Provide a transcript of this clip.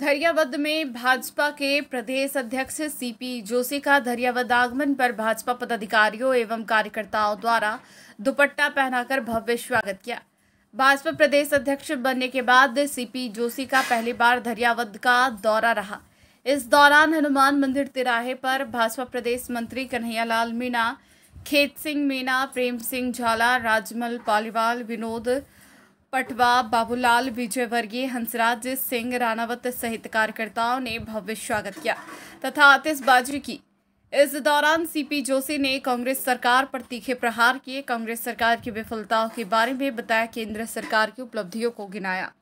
धरियावद में भाजपा के प्रदेश अध्यक्ष सीपी जोशी का धरियावद आगमन पर भाजपा पदाधिकारियों एवं कार्यकर्ताओं द्वारा दुपट्टा पहनाकर भव्य स्वागत किया भाजपा प्रदेश अध्यक्ष बनने के बाद सीपी जोशी का पहली बार धरियावद का दौरा रहा इस दौरान हनुमान मंदिर तिराहे पर भाजपा प्रदेश मंत्री कन्हैयालाल मीणा खेत सिंह मीणा प्रेम सिंह झाला राजमल पालीवाल विनोद पटवा बाबूलाल विजयवर्गीय हंसराज सिंह राणावत सहित कार्यकर्ताओं ने भव्य स्वागत किया तथा आतिशबाजी की इस दौरान सीपी जोशी ने कांग्रेस सरकार पर तीखे प्रहार किए कांग्रेस सरकार की विफलताओं के बारे में बताया केंद्र सरकार की उपलब्धियों को गिनाया